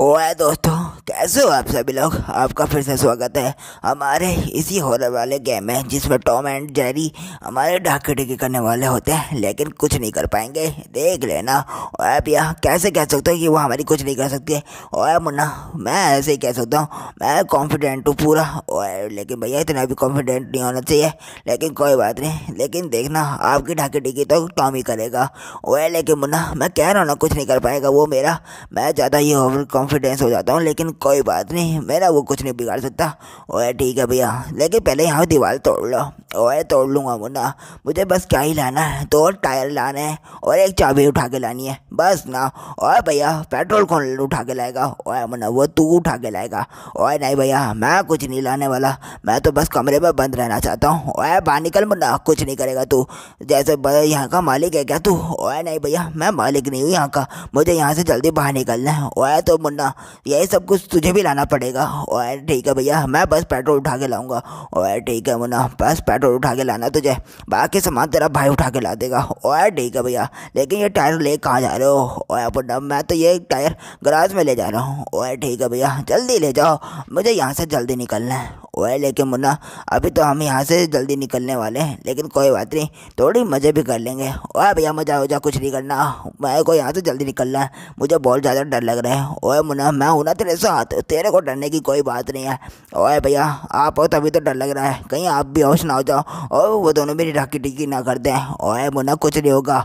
ओए दोस्तों कैसे हो आप सभी लोग आपका फिर से स्वागत है हमारे इसी हॉरर वाले गेम में जिसमें टॉम एंड जेरी हमारे ढाके ढीके करने वाले होते हैं लेकिन कुछ नहीं कर पाएंगे देख लेना और आप यहाँ कैसे कह सकते हो कि वो हमारी कुछ नहीं कर सकती है मुन्ना मैं ऐसे ही कह सकता हूँ मैं कॉन्फिडेंट हूँ पूरा और लेकिन भैया इतना भी कॉन्फिडेंट नहीं होना चाहिए लेकिन कोई बात नहीं लेकिन देखना आपकी ढाके ढीकी तो टॉम ही करेगा ओए लेकिन मुन्ना मैं कह रहा हूँ ना कुछ नहीं कर पाएगा वो मेरा मैं ज़्यादा ये ओवर कॉन्फिडेंस हो जाता हूँ लेकिन कोई बात नहीं मेरा वो कुछ नहीं बिगाड़ सकता ओए ठीक है भैया लेकिन पहले यहाँ दीवार तोड़ लो ओए तोड़ लूँगा मुन्ना मुझे बस क्या ही लाना है दो टायर लाना है और एक चाबी उठा के लानी है बस ना ओए भैया पेट्रोल कौन उठा के लाएगा ओए मुन्ना वो तू उठा के लाएगा ओए नहीं भैया मैं कुछ नहीं लाने वाला मैं तो बस कमरे में बंद रहना चाहता हूँ ओए बाहर निकल मुन्ना कुछ नहीं करेगा तू जैसे यहाँ का मालिक है क्या तू ओए नहीं भैया मैं मालिक नहीं हूँ यहाँ का मुझे यहाँ से जल्दी बाहर निकलना है ओए तो मुन्ना वरना यही सब कुछ तुझे भी लाना पड़ेगा और ठीक है भैया मैं बस पेट्रोल उठा के लाऊंगा और ठीक है मुन्ना बस पेट्रोल उठा के लाना तुझे बाकी सामान तेरा भाई उठा के ला देगा और ठीक है भैया लेकिन ये टायर ले कहाँ जा रहे हो और मुन्ना मैं तो ये टायर गराज में ले जा रहा हूँ और ठीक है भैया जल्दी ले जाओ मुझे यहाँ से जल्दी निकलना है ओए लेकिन मुन्ना अभी तो हम यहाँ से जल्दी निकलने वाले हैं लेकिन कोई बात नहीं थोड़ी मज़े भी कर लेंगे ओह भैया मजा जा कुछ नहीं करना मैं को यहाँ से जल्दी निकलना है मुझे बहुत ज़्यादा डर लग रहा है ओए मुन्ना मैं हूँ ना तेरे साथ तेरे को डरने की कोई बात नहीं है ओए भैया आप हो तभी तो डर लग रहा है कहीं आप भी होश ना हो जाओ और वो दोनों मेरी ढाकी टिकी ना कर दें ओए मुन्ना कुछ नहीं होगा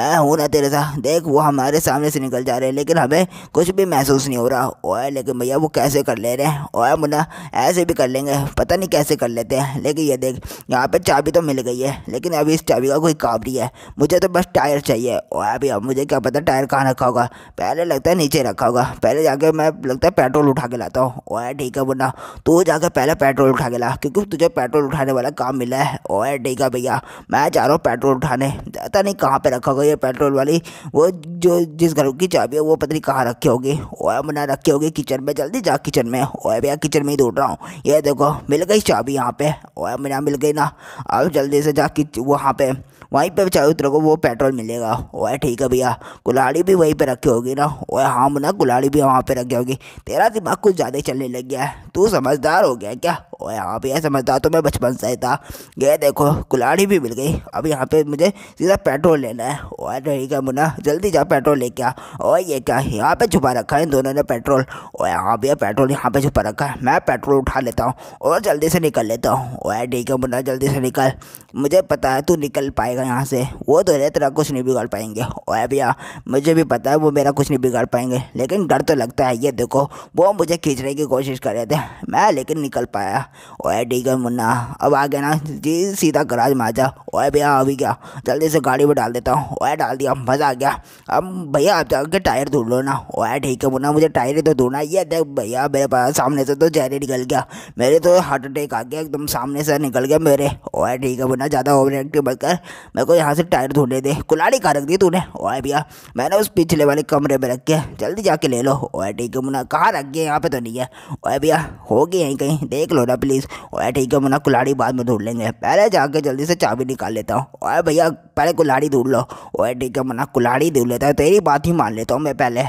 मैं हूँ ना तेरे साथ देख वो हमारे सामने से निकल जा रहे हैं लेकिन हमें कुछ भी महसूस नहीं हो रहा ओए लेकिन भैया वो कैसे कर ले रहे हैं ओए मुन्ना ऐसे भी कर लेंगे पता नहीं कैसे कर लेते हैं लेकिन ये देख यहाँ पे चाबी तो मिल गई है लेकिन अभी इस चाबी का कोई काम नहीं है मुझे तो बस टायर चाहिए और अभी अब मुझे क्या पता टायर कहाँ रखा होगा पहले लगता है नीचे रखा होगा पहले जाके मैं लगता है पेट्रोल उठा के लाता हूँ ओए ठीक है बुना तू जाकर पहले पेट्रोल उठा के ला क्योंकि तुझे पेट्रोल उठाने वाला काम मिला है है ठीक है भैया मैं जा रहा हूँ पेट्रोल उठाने पता नहीं कहाँ पर रखा होगा ये पेट्रोल वाली वो जो जिस घर की चाबी है वो पता नहीं कहाँ रखी होगी ओए मुन्ना रखी होगी किचन में जल्दी जा किचन में है भैया किचन में ही ढूंढ रहा हूँ ये देखो मिल गई चाबी यहाँ पे और मेरा मिल गई ना अब जल्दी से जाके वहाँ पे वहीं पे चाहे उतरे को वो पेट्रोल मिलेगा ओए ठीक है भैया गुलाड़ी भी वहीं पे रखी होगी ना ओए हाँ मुना गुलाड़ी भी वहाँ पे रखी होगी तेरा दिमाग कुछ ज़्यादा चलने लग गया है तू समझदार हो गया क्या और यहाँ पे समझदार तो मैं बचपन से था ये देखो कुलाड़ी भी मिल गई अब यहाँ पे मुझे सीधा पेट्रोल लेना है और ठीक है मुन्ना जल्दी जाओ पेट्रोल लेके आ और ये क्या यहाँ पे छुपा रखा है इन दोनों ने पेट्रोल और यहाँ भी पेट्रोल यहाँ पे छुपा रखा है मैं पेट्रोल उठा लेता हूँ और जल्दी से निकल लेता हूँ और ठीक है मुन्ना जल्दी से निकल मुझे पता है तू निकल पाएगा यहाँ से वो तो रे तेरा कुछ नहीं बिगाड़ पाएंगे और भैया मुझे भी पता है वो मेरा कुछ नहीं बिगाड़ पाएंगे लेकिन डर तो लगता है ये देखो वो मुझे खींचने की कोशिश कर रहे थे मैं लेकिन निकल पाया ओए ठीक है मुन्ना अब आ गया ना जी सीधा गराज में आ जा ओए भैया अभी क्या जल्दी से गाड़ी में डाल देता हूँ ओए डाल दिया मज़ा आ गया अब भैया आप जाके टायर धुल लो ना ओए ठीक है मुन्ना मुझे टायर ही तो धोना ये देख भैया मेरे पास सामने से तो चेहरे निकल गया मेरे तो हार्ट अटैक आ गया एकदम सामने से निकल गया मेरे ओए ठीक है मुन्ना ज़्यादा ओवर एक्टिव मत कर मेरे को यहाँ से टायर धोने दे कुलाड़ी कहा रख दी तूने ओए भैया मैंने उस पिछले वाले कमरे में रख के जल्दी जाके ले लो ओए ठीक है मुन्ना कहाँ रख गया यहाँ पे तो नहीं है ओए भैया होगी यहीं कहीं देख लो ना प्लीज़ और ठीक है मना कुल्हाड़ी बाद में ढूंढ लेंगे पहले जाके जल्दी से चाबी निकाल लेता हूँ और भैया पहले कुल्हाड़ी ढूंढ लो और ठीक है मना कुल्हाड़ी ढूंढ लेता है तेरी बात ही मान लेता हूँ मैं पहले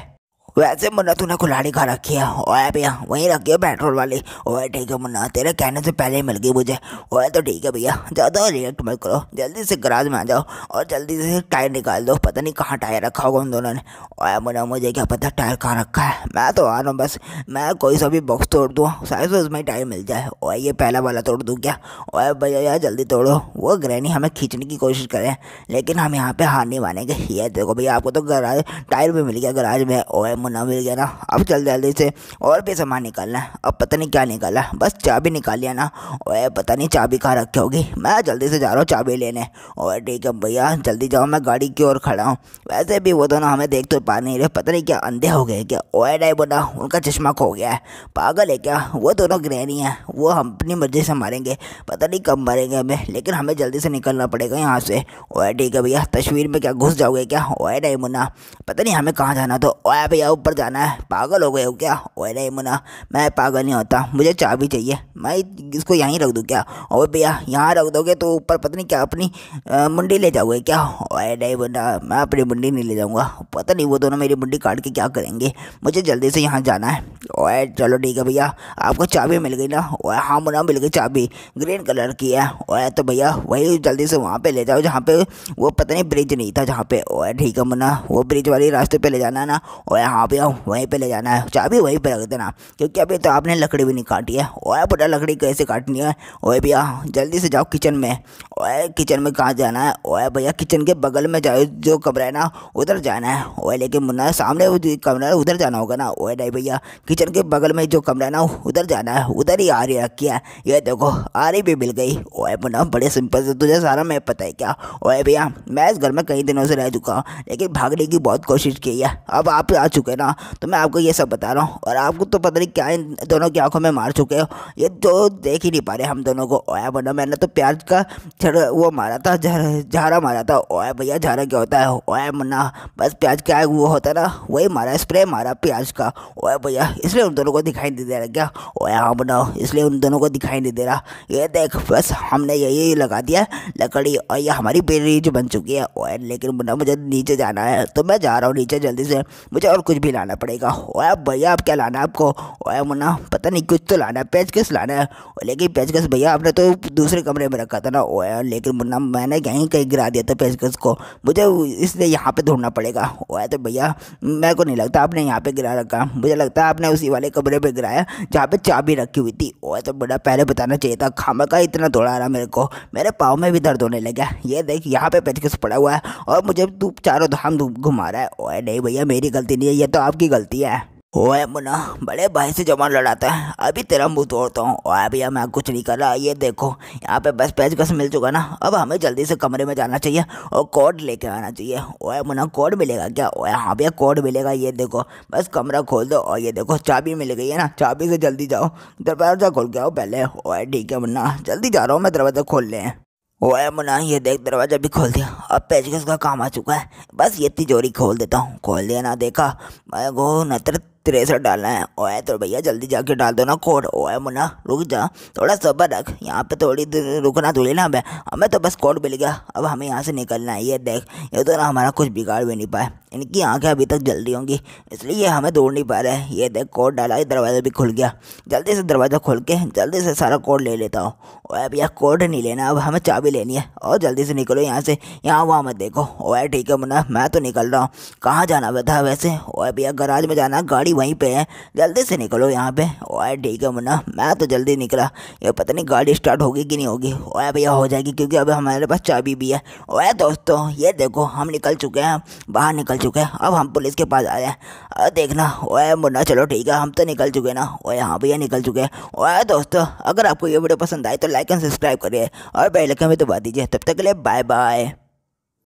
वैसे मुन्ना तूने कुल्हाड़ी खा रखी है ओए भैया वहीं रखी है पेट्रोल वाली ओए ठीक है मुन्ना तेरे कहने से पहले ही मिल गई मुझे ओए तो ठीक है भैया ज़्यादा रिएक्ट मत करो जल्दी से गराज में आ जाओ और जल्दी से टायर निकाल दो पता नहीं कहाँ टायर रखा होगा उन दोनों ने ओए मुन्ना मुझे क्या पता टायर कहाँ रखा है मैं तो आ रहा हूँ बस मैं कोई सा भी बॉक्स तोड़ दूँ शायद उसमें टायर मिल जाए ओए ये पहला वाला तोड़ दूँ क्या ओए भैया यार जल्दी तोड़ो वो ग्रैनी हमें खींचने की कोशिश करें लेकिन हम यहाँ पर हार नहीं मानेंगे ये देखो भैया आपको तो गराज टायर भी मिल गया गराज में ओए ना मिल गया ना अब चल जल्दी से और भी सामान निकालना है अब पता नहीं क्या निकाला बस चाबी निकाली लिया ना और पता नहीं चाबी कहाँ रखी होगी मैं जल्दी से जा रहा हूँ चाबी लेने और ठीक है भैया जल्दी जाओ मैं गाड़ी की ओर खड़ा हूँ वैसे भी वो दोनों हमें देख तो पा नहीं रहे पता नहीं क्या अंधे हो गए क्या ओए डाई बोला उनका चश्मा खो गया है पागल है क्या वो दोनों ग्रहणी हैं वो हम अपनी मर्जी से मारेंगे पता नहीं कब मरेंगे हमें लेकिन हमें जल्दी से निकलना पड़ेगा यहाँ से ओए ठीक है भैया तस्वीर में क्या घुस जाओगे क्या ओए डाई मुन्ना पता नहीं हमें कहाँ जाना तो ओए भैया ऊपर जाना है पागल हो गए हो क्या ओए नहीं मुना मैं पागल नहीं होता मुझे चाबी चाहिए मैं इसको यहीं रख दूँ क्या ओए भैया यहाँ रख दोगे तो ऊपर पता नहीं क्या अपनी मुंडी ले जाओगे क्या ओए नहीं मुना मैं अपनी मुंडी नहीं ले जाऊँगा पता नहीं वो दोनों मेरी मुंडी काट के क्या करेंगे मुझे जल्दी से यहाँ जाना है ओए चलो ठीक है भैया आपको चाबी मिल गई ना ओए हाँ मुना मिल गई चाबी ग्रीन कलर की है ओए तो भैया वही जल्दी से वहाँ पर ले जाओ जहाँ पे वो पता नहीं ब्रिज नहीं था जहाँ पे ओए ठीक है मुना वो ब्रिज वाले रास्ते पर ले जाना है ना ओए हाँ यहाँ पे आओ वहीं पे ले जाना है चाबी वहीं पे रख देना क्योंकि अभी तो आपने लकड़ी भी नहीं काटी है ओए बेटा लकड़ी कैसे काटनी है ओए भैया जल्दी से जाओ किचन में ओए किचन में कहाँ जाना है ओए भैया किचन के बगल में जाओ जो कमरा है ना उधर जाना है ओए लेकिन मुन्ना सामने कमरा है उधर जाना होगा ना ओए नहीं भैया किचन के बगल में जो कमरा है ना उधर जाना है उधर ही आरी रखी है ये देखो आरी भी मिल गई ओए मुन्ना बड़े सिंपल से तुझे सारा मैं पता है क्या ओए भैया मैं इस घर में कई दिनों से रह चुका हूँ लेकिन भागने की बहुत कोशिश की है अब आप आ चुके चुके ना तो मैं आपको ये सब बता रहा हूँ और आपको तो पता नहीं क्या इन दोनों की आंखों में मार चुके हो ये तो देख ही नहीं पा रहे हम दोनों को ओया बना मैंने तो प्याज का छड़ वो मारा था झारा मारा था ओया भैया झारा क्या होता है ओया मना बस प्याज का वो होता ना वही मारा स्प्रे मारा प्याज का ओया भैया इसलिए उन दोनों को दिखाई नहीं दे रहा क्या ओया हाँ बनाओ इसलिए उन दोनों को दिखाई नहीं दे रहा ये देख बस हमने यही लगा दिया लकड़ी और ये हमारी ब्रिज बन चुकी है ओए लेकिन मुन्ना मुझे नीचे जाना है तो मैं जा रहा हूँ नीचे जल्दी से मुझे और कुछ कुछ भी लाना पड़ेगा ओए भैया आप क्या लाना आपको ओए मुन्ना पता नहीं कुछ तो लाना है पेचकस लाना है लेकिन पेचकस भैया आपने तो दूसरे कमरे में रखा था ना ओए लेकिन मुन्ना मैंने कहीं कहीं गिरा दिया था पेचकस को मुझे इसलिए यहाँ पर ढूंढना पड़ेगा ओए तो भैया मेरे को नहीं लगता आपने यहाँ पर गिरा रखा मुझे लगता है आपने उसी वाले कमरे पर गिराया जहाँ पर चाबी रखी हुई थी ओए तो बड़ा पहले बताना चाहिए था खामा का इतना दौड़ा रहा मेरे को मेरे पाँव में भी दर्द होने लगा ये देख यहाँ पे पेचकस पड़ा हुआ है और मुझे धूप चारों धाम घुमा रहा है ओए नहीं भैया मेरी गलती नहीं है ये तो आपकी गलती है ओए मुन्ना बड़े भाई से जमान लड़ाता है अभी तेरा मुंह तोड़ता हूँ ओए भैया मैं कुछ नहीं कर रहा ये देखो यहाँ पे बस पेचकस मिल चुका ना अब हमें जल्दी से कमरे में जाना चाहिए और कोड लेके आना चाहिए ओए मुन्ना कोड मिलेगा क्या ओए हाँ भैया कोड मिलेगा ये देखो बस कमरा खोल दो और ये देखो चाबी मिल गई है ना चाबी से जल्दी जाओ दरवाज़ा खोल के आओ पहले ओए ठीक है मुन्ना जल्दी जा रहा हूँ मैं दरवाज़ा खोल लें वो है मुन्ना ये देख दरवाज़ा भी खोल दिया अब पेचकस का काम आ चुका है बस ये तिजोरी खोल देता हूँ खोल दिया ना देखा मैं वो नतर तिरसठ डालना है ओए तो भैया जल्दी जाके डाल दो ना कोड ओए मुन्ना रुक जा थोड़ा सबर रख यहाँ पे थोड़ी देर रुकना थोड़ी ना हमें हमें तो बस कोड मिल गया अब हमें यहाँ से निकलना है ये देख ये तो ना हमारा कुछ बिगाड़ भी नहीं पाए इनकी आंखें अभी तक जल्दी होंगी इसलिए हमें दौड़ नहीं पा रहे हैं ये देख कोड डाला दरवाज़ा भी खुल गया जल्दी से दरवाज़ा खोल के जल्दी से सारा कोड ले लेता हूँ ओए भैया कोड नहीं लेना अब हमें चाबी लेनी है और जल्दी से निकलो यहाँ से यहाँ वहाँ मत देखो ओए ठीक है मुन्ना मैं तो निकल रहा हूँ कहाँ जाना था वैसे ओए भैया गराज में जाना गाड़ी वहीं पर है जल्दी से निकलो यहाँ पर ओए ठीक है मुन्ना मैं तो जल्दी निकला ये पता नहीं गाड़ी स्टार्ट होगी कि नहीं होगी ओए भैया हो जाएगी क्योंकि अब हमारे पास चाबी भी है ओए दोस्तों ये देखो हम निकल चुके हैं बाहर निकल चुके हैं अब हम पुलिस के पास आए हैं देखना ओए मुन्ना चलो ठीक है हम तो निकल चुके ना ओए हाँ भैया निकल चुके हैं ओए दोस्तों अगर आपको ये वीडियो पसंद आए तो लाइक एंड सब्सक्राइब करिए और बेलकन भी दबा दीजिए तब तक के लिए बाय बाय